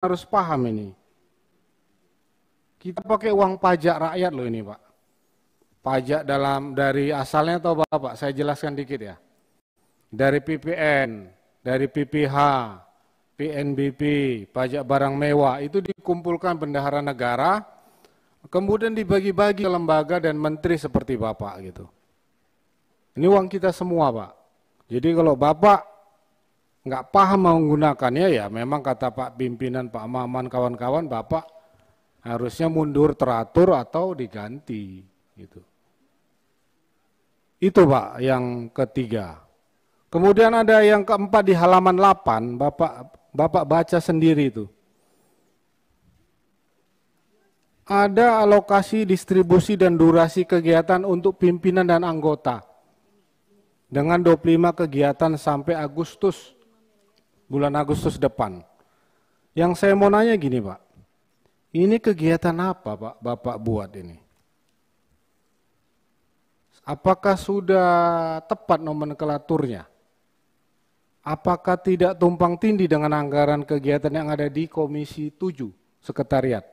harus paham ini. Kita pakai uang pajak rakyat loh ini Pak. Pajak dalam dari asalnya atau apa pak? saya jelaskan dikit ya. Dari PPN, dari PPH, PNBP, pajak barang mewah, itu dikumpulkan bendahara negara, kemudian dibagi-bagi ke lembaga dan menteri seperti Bapak gitu. Ini uang kita semua Pak. Jadi kalau Bapak nggak paham mau menggunakannya ya memang kata Pak pimpinan Pak Maman kawan-kawan Bapak harusnya mundur teratur atau diganti gitu. Itu Pak yang ketiga. Kemudian ada yang keempat di halaman 8 Bapak Bapak baca sendiri itu. Ada alokasi distribusi dan durasi kegiatan untuk pimpinan dan anggota dengan 25 kegiatan sampai Agustus bulan Agustus depan. Yang saya mau nanya gini Pak, ini kegiatan apa Pak Bapak buat ini? Apakah sudah tepat nomenklaturnya? Apakah tidak tumpang tindih dengan anggaran kegiatan yang ada di Komisi 7 Sekretariat?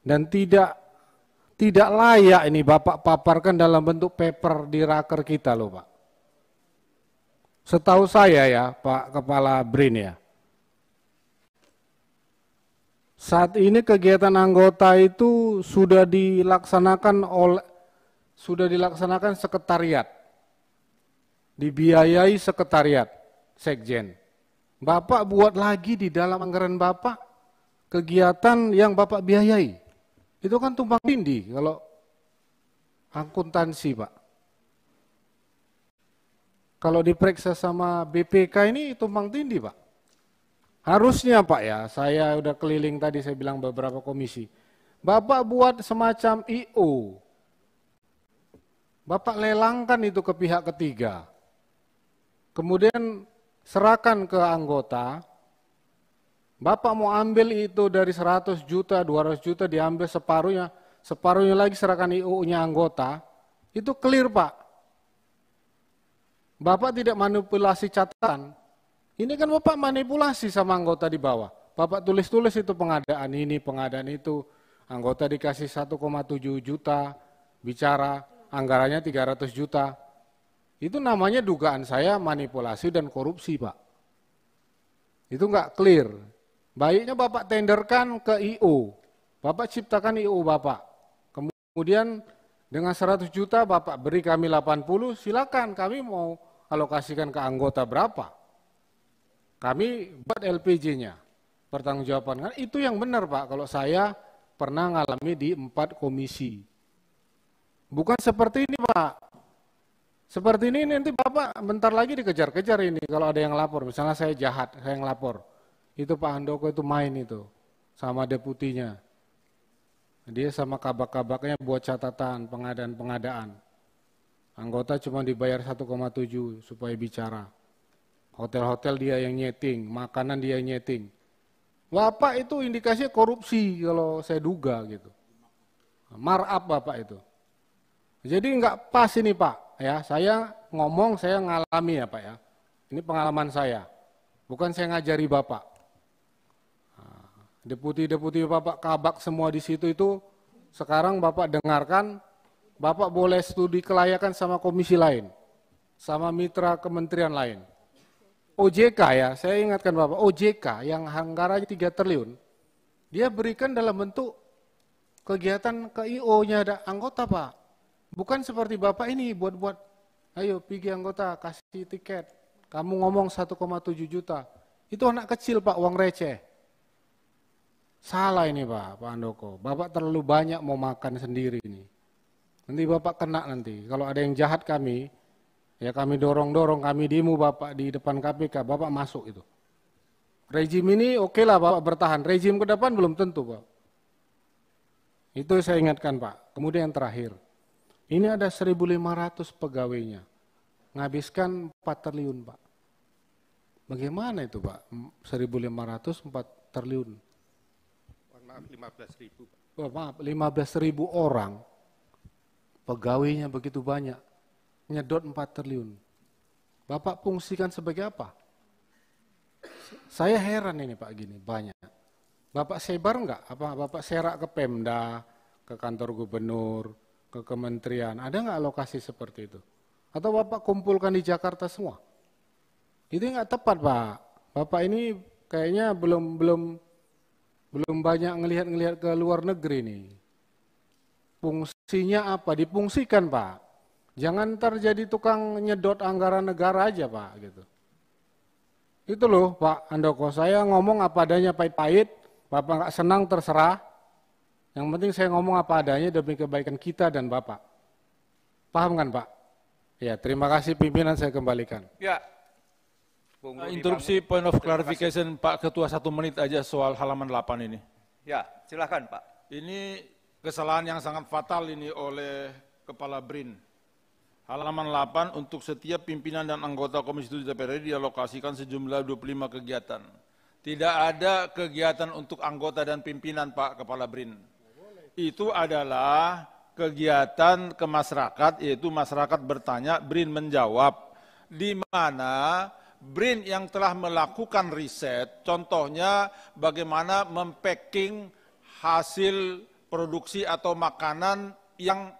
Dan tidak tidak layak ini Bapak paparkan dalam bentuk paper di raker kita loh Pak. Setahu saya ya Pak Kepala BRIN ya, saat ini kegiatan anggota itu sudah dilaksanakan oleh sudah dilaksanakan sekretariat. Dibiayai sekretariat sekjen. Bapak buat lagi di dalam anggaran Bapak kegiatan yang Bapak biayai. Itu kan tumpang tindih kalau akuntansi, Pak kalau diperiksa sama BPK ini tumpang tindih Pak. Harusnya Pak ya, saya udah keliling tadi saya bilang beberapa komisi. Bapak buat semacam IO. Bapak lelangkan itu ke pihak ketiga. Kemudian serahkan ke anggota. Bapak mau ambil itu dari 100 juta, 200 juta diambil separuhnya, separuhnya lagi serahkan IO-nya anggota. Itu clear Pak. Bapak tidak manipulasi catatan. Ini kan Bapak manipulasi sama anggota di bawah. Bapak tulis-tulis itu pengadaan ini, pengadaan itu. Anggota dikasih 1,7 juta, bicara anggarannya 300 juta. Itu namanya dugaan saya manipulasi dan korupsi, Pak. Itu enggak clear. Baiknya Bapak tenderkan ke IO. Bapak ciptakan IO Bapak. Kemudian dengan 100 juta Bapak beri kami 80, silakan kami mau alokasikan ke anggota berapa. Kami buat LPG-nya, pertanggungjawaban. Kan itu yang benar Pak, kalau saya pernah ngalami di empat komisi. Bukan seperti ini Pak. Seperti ini nanti Bapak bentar lagi dikejar-kejar ini kalau ada yang lapor. Misalnya saya jahat, saya yang lapor. Itu Pak Handoko itu main itu sama deputinya. Dia sama kabak-kabaknya buat catatan pengadaan-pengadaan. Anggota cuma dibayar 1,7 supaya bicara. Hotel-hotel dia yang nyeting, makanan dia yang nyeting. Bapak itu indikasinya korupsi kalau saya duga gitu. Marap Bapak itu. Jadi nggak pas ini Pak, ya saya ngomong saya ngalami ya Pak ya. Ini pengalaman saya, bukan saya ngajari Bapak. Deputi-deputi Bapak kabak semua di situ itu sekarang Bapak dengarkan, Bapak boleh studi kelayakan sama komisi lain, sama mitra kementerian lain. OJK ya, saya ingatkan Bapak, OJK yang anggarannya 3 triliun, dia berikan dalam bentuk kegiatan KIO-nya ada anggota Pak. Bukan seperti Bapak ini buat-buat, ayo pergi anggota, kasih tiket, kamu ngomong 1,7 juta. Itu anak kecil Pak, uang receh. Salah ini Pak, Pak Andoko. Bapak terlalu banyak mau makan sendiri ini. Nanti Bapak kena nanti. Kalau ada yang jahat kami, ya kami dorong-dorong, kami dimu Bapak di depan KPK, Bapak masuk itu. Rejim ini oke okay lah Bapak bertahan, rejim ke depan belum tentu Pak. Itu saya ingatkan Pak. Kemudian yang terakhir, ini ada 1.500 pegawainya, ngabiskan 4 triliun Pak. Bagaimana itu Pak, 1.500 4 triliun? maaf 15.000 Oh, maaf 15 orang pegawainya begitu banyak nyedot 4 triliun. Bapak fungsikan sebagai apa? Saya heran ini Pak gini banyak. Bapak sebar enggak? Apa Bapak serak ke Pemda, ke kantor gubernur, ke kementerian? Ada enggak lokasi seperti itu? Atau Bapak kumpulkan di Jakarta semua? Itu enggak tepat Pak. Bapak ini kayaknya belum belum belum banyak ngelihat-ngelihat ke luar negeri nih. Fungsinya apa? Dipungsikan Pak. Jangan terjadi tukang nyedot anggaran negara aja Pak gitu. Itu loh Pak Andoko, saya ngomong apa adanya pahit-pahit, Bapak nggak senang terserah. Yang penting saya ngomong apa adanya demi kebaikan kita dan Bapak. Paham kan Pak? Ya, terima kasih pimpinan saya kembalikan. Ya, Eh, interupsi point of clarification Pak Ketua satu menit aja soal halaman 8 ini. Ya, silakan Pak. Ini kesalahan yang sangat fatal ini oleh Kepala BRIN. Halaman 8 untuk setiap pimpinan dan anggota Komisi 7 DPR dialokasikan sejumlah 25 kegiatan. Tidak ada kegiatan untuk anggota dan pimpinan Pak Kepala BRIN. Itu adalah kegiatan ke masyarakat yaitu masyarakat bertanya BRIN menjawab di mana BRIN yang telah melakukan riset, contohnya bagaimana mempacking hasil produksi atau makanan yang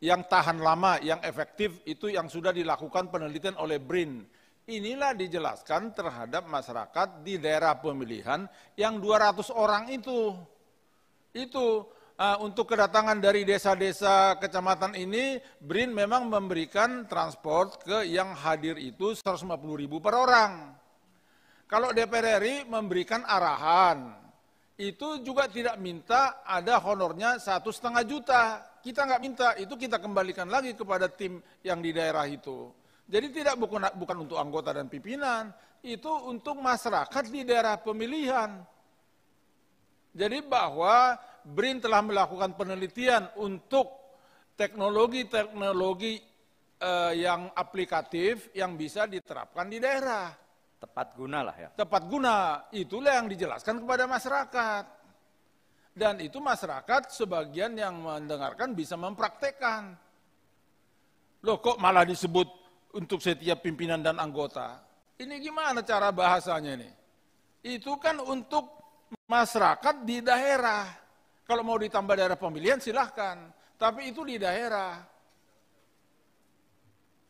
yang tahan lama, yang efektif itu yang sudah dilakukan penelitian oleh BRIN. Inilah dijelaskan terhadap masyarakat di daerah pemilihan yang 200 orang itu. Itu uh, untuk kedatangan dari desa-desa kecamatan ini, BRIN memang memberikan transport ke yang hadir itu 150 ribu per orang. Kalau DPR RI memberikan arahan, itu juga tidak minta ada honornya satu setengah juta. Kita nggak minta, itu kita kembalikan lagi kepada tim yang di daerah itu. Jadi tidak bukan, bukan untuk anggota dan pimpinan, itu untuk masyarakat di daerah pemilihan. Jadi bahwa BRIN telah melakukan penelitian untuk teknologi-teknologi uh, yang aplikatif yang bisa diterapkan di daerah. Tepat guna lah ya. Tepat guna, itulah yang dijelaskan kepada masyarakat. Dan itu masyarakat sebagian yang mendengarkan bisa mempraktekkan. Loh kok malah disebut untuk setiap pimpinan dan anggota? Ini gimana cara bahasanya ini? Itu kan untuk masyarakat di daerah. Kalau mau ditambah daerah pemilihan silahkan, tapi itu di daerah.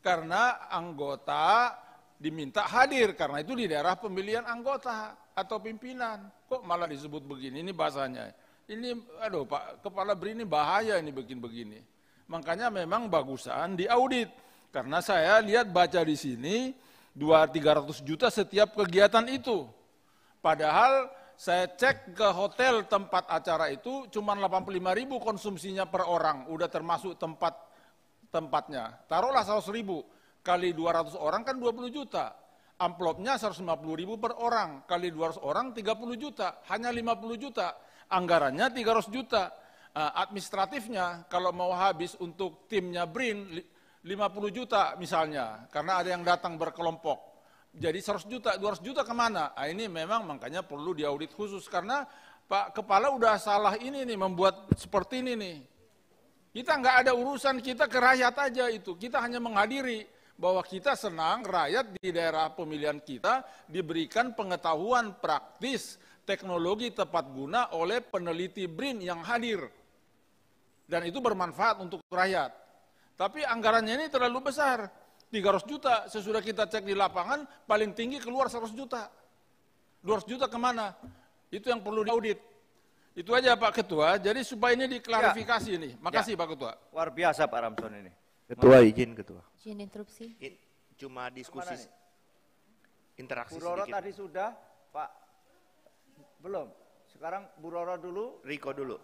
Karena anggota diminta hadir, karena itu di daerah pemilihan anggota atau pimpinan. Kok malah disebut begini, ini bahasanya. Ini, aduh Pak, kepala BRI ini bahaya ini begini-begini. Makanya memang bagusan diaudit. Karena saya lihat baca di sini, 2-300 juta setiap kegiatan itu. Padahal saya cek ke hotel tempat acara itu cuma 85 ribu konsumsinya per orang, udah termasuk tempat tempatnya. Taruhlah 100 ribu, kali 200 orang kan 20 juta. Amplopnya 150 ribu per orang, kali 200 orang 30 juta, hanya 50 juta. Anggarannya 300 juta. Eh, administratifnya kalau mau habis untuk timnya BRIN 50 juta misalnya, karena ada yang datang berkelompok jadi 100 juta, 200 juta kemana? Nah, ini memang makanya perlu diaudit khusus karena Pak Kepala udah salah ini nih membuat seperti ini nih. Kita nggak ada urusan kita ke rakyat aja itu. Kita hanya menghadiri bahwa kita senang rakyat di daerah pemilihan kita diberikan pengetahuan praktis teknologi tepat guna oleh peneliti BRIN yang hadir. Dan itu bermanfaat untuk rakyat. Tapi anggarannya ini terlalu besar. 300 juta, sesudah kita cek di lapangan, paling tinggi keluar 100 juta. 200 juta kemana? Itu yang perlu diaudit. Itu aja Pak Ketua, jadi supaya ini diklarifikasi ya. ini. Makasih ya. Pak Ketua. Luar biasa Pak Ramson ini. Ketua izin Ketua. Izin interupsi. In, cuma diskusi interaksi Bu Roro sedikit. tadi sudah, Pak. Belum. Sekarang Bu Roro dulu. Riko dulu.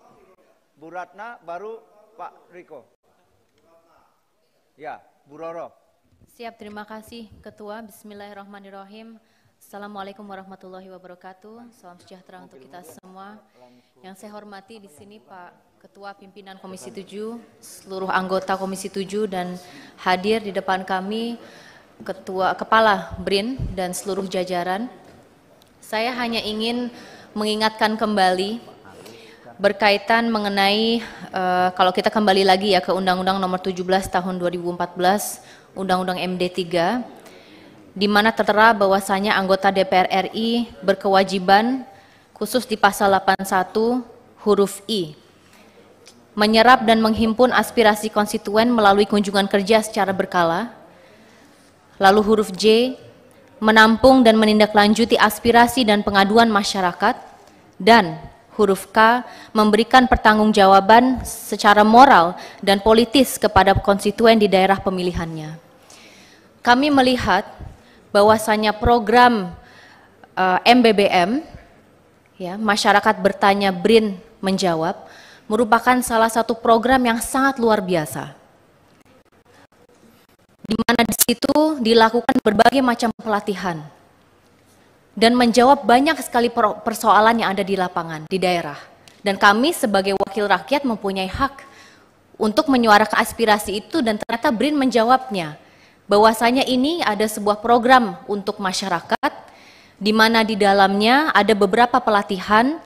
Bu Ratna baru Pak Riko. Ya, Bu Roro. Siap, terima kasih Ketua. Bismillahirrahmanirrahim. Assalamualaikum warahmatullahi wabarakatuh. Salam sejahtera untuk kita semua. Yang saya hormati di sini Pak Ketua Pimpinan Komisi 7, seluruh anggota Komisi 7 dan hadir di depan kami Ketua Kepala BRIN dan seluruh jajaran. Saya hanya ingin mengingatkan kembali berkaitan mengenai uh, kalau kita kembali lagi ya ke Undang-Undang Nomor 17 Tahun 2014, Undang-Undang MD3, di mana tertera bahwasanya anggota DPR RI berkewajiban khusus di pasal 81 huruf I menyerap dan menghimpun aspirasi konstituen melalui kunjungan kerja secara berkala. Lalu huruf J menampung dan menindaklanjuti aspirasi dan pengaduan masyarakat dan huruf K, memberikan pertanggungjawaban secara moral dan politis kepada konstituen di daerah pemilihannya. Kami melihat bahwasannya program uh, eh, MBBM, ya, masyarakat bertanya BRIN menjawab, merupakan salah satu program yang sangat luar biasa. Di mana di situ dilakukan berbagai macam pelatihan, dan menjawab banyak sekali persoalan yang ada di lapangan, di daerah. Dan kami sebagai wakil rakyat mempunyai hak untuk menyuarakan aspirasi itu dan ternyata BRIN menjawabnya bahwasanya ini ada sebuah program untuk masyarakat di mana di dalamnya ada beberapa pelatihan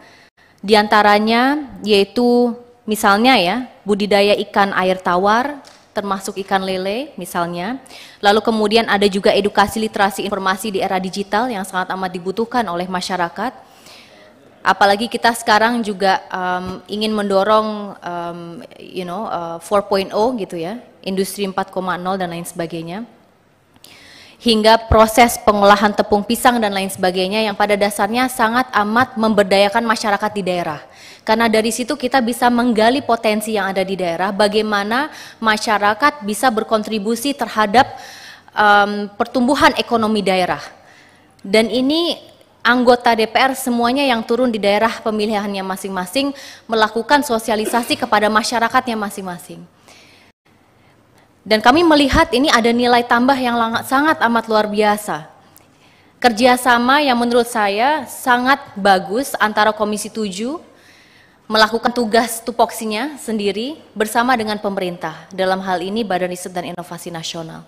diantaranya yaitu misalnya ya budidaya ikan air tawar termasuk ikan lele misalnya. Lalu kemudian ada juga edukasi literasi informasi di era digital yang sangat amat dibutuhkan oleh masyarakat. Apalagi kita sekarang juga um, ingin mendorong um, you know uh, eh, 4.0 gitu ya, industri 4.0 dan lain sebagainya. Hingga proses pengolahan tepung pisang dan lain sebagainya yang pada dasarnya sangat amat memberdayakan masyarakat di daerah karena dari situ kita bisa menggali potensi yang ada di daerah, bagaimana masyarakat bisa berkontribusi terhadap um, pertumbuhan ekonomi daerah. Dan ini anggota DPR semuanya yang turun di daerah pemilihannya masing-masing melakukan sosialisasi kepada masyarakatnya masing-masing. Dan kami melihat ini ada nilai tambah yang sangat amat luar biasa. Kerjasama yang menurut saya sangat bagus antara Komisi 7 melakukan tugas tupoksinya sendiri bersama dengan pemerintah, dalam hal ini Badan Riset dan Inovasi Nasional.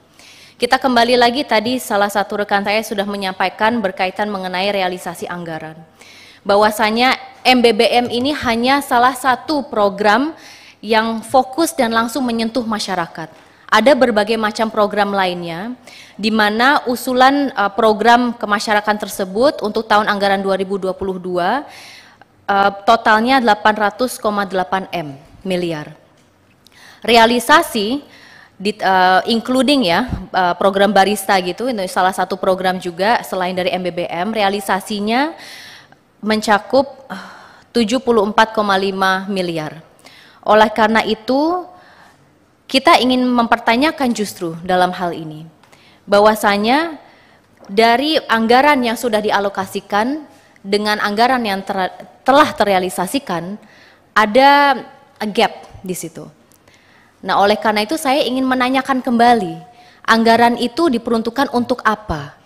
Kita kembali lagi tadi salah satu rekan saya sudah menyampaikan berkaitan mengenai realisasi anggaran. Bahwasanya MBBM ini hanya salah satu program yang fokus dan langsung menyentuh masyarakat. Ada berbagai macam program lainnya di mana usulan uh, program kemasyarakatan tersebut untuk tahun anggaran 2022 Eh, totalnya 800,8 M miliar. Realisasi di, uh, including ya uh, program barista gitu itu salah satu program juga selain dari MBBM realisasinya mencakup 74,5 miliar. Oleh karena itu kita ingin mempertanyakan justru dalam hal ini bahwasanya dari anggaran yang sudah dialokasikan dengan anggaran yang ter, telah terrealisasikan, ada gap di situ. Nah, oleh karena itu saya ingin menanyakan kembali, anggaran itu diperuntukkan untuk apa?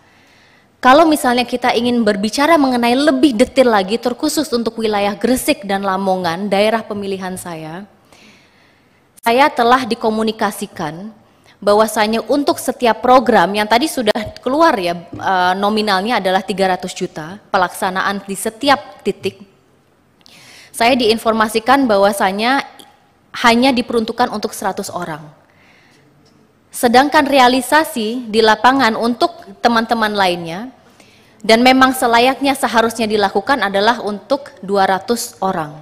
Kalau misalnya kita ingin berbicara mengenai lebih detail lagi terkhusus untuk wilayah Gresik dan Lamongan, daerah pemilihan saya, saya telah dikomunikasikan bahwasanya untuk setiap program yang tadi sudah keluar ya e, nominalnya adalah 300 juta pelaksanaan di setiap titik. Saya diinformasikan bahwasanya hanya diperuntukkan untuk 100 orang. Sedangkan realisasi di lapangan untuk teman-teman lainnya dan memang selayaknya seharusnya dilakukan adalah untuk 200 orang.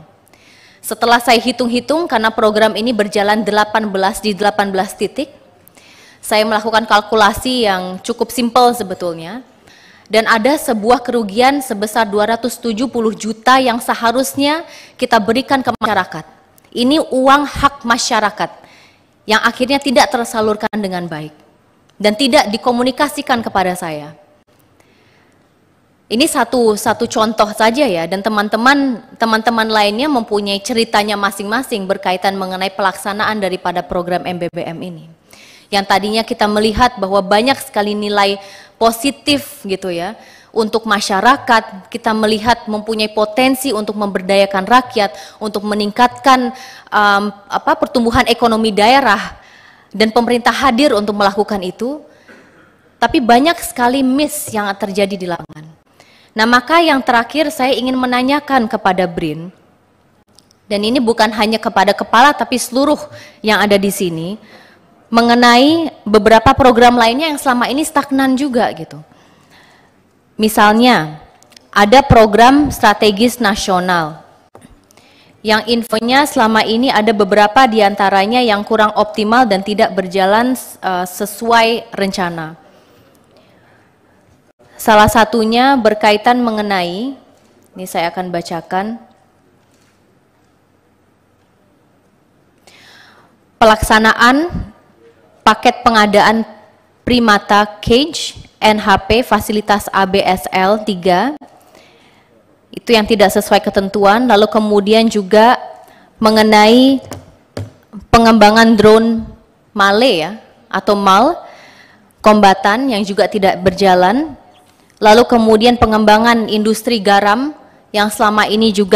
Setelah saya hitung-hitung karena program ini berjalan 18 di 18 titik, saya melakukan kalkulasi yang cukup simpel sebetulnya. Dan ada sebuah kerugian sebesar 270 juta yang seharusnya kita berikan ke masyarakat. Ini uang hak masyarakat yang akhirnya tidak tersalurkan dengan baik dan tidak dikomunikasikan kepada saya. Ini satu satu contoh saja ya dan teman-teman teman-teman lainnya mempunyai ceritanya masing-masing berkaitan mengenai pelaksanaan daripada program MBBM ini yang tadinya kita melihat bahwa banyak sekali nilai positif gitu ya untuk masyarakat, kita melihat mempunyai potensi untuk memberdayakan rakyat, untuk meningkatkan um, apa pertumbuhan ekonomi daerah dan pemerintah hadir untuk melakukan itu. Tapi banyak sekali miss yang terjadi di lapangan. Nah, maka yang terakhir saya ingin menanyakan kepada BRIN dan ini bukan hanya kepada kepala tapi seluruh yang ada di sini mengenai beberapa program lainnya yang selama ini stagnan juga gitu. Misalnya, ada program strategis nasional yang infonya selama ini ada beberapa diantaranya yang kurang optimal dan tidak berjalan eh, sesuai rencana. Salah satunya berkaitan mengenai, ini saya akan bacakan, pelaksanaan paket pengadaan primata cage NHP fasilitas ABSL 3 itu yang tidak sesuai ketentuan lalu kemudian juga mengenai pengembangan drone Male ya atau MAL kombatan yang juga tidak berjalan lalu kemudian pengembangan industri garam yang selama ini juga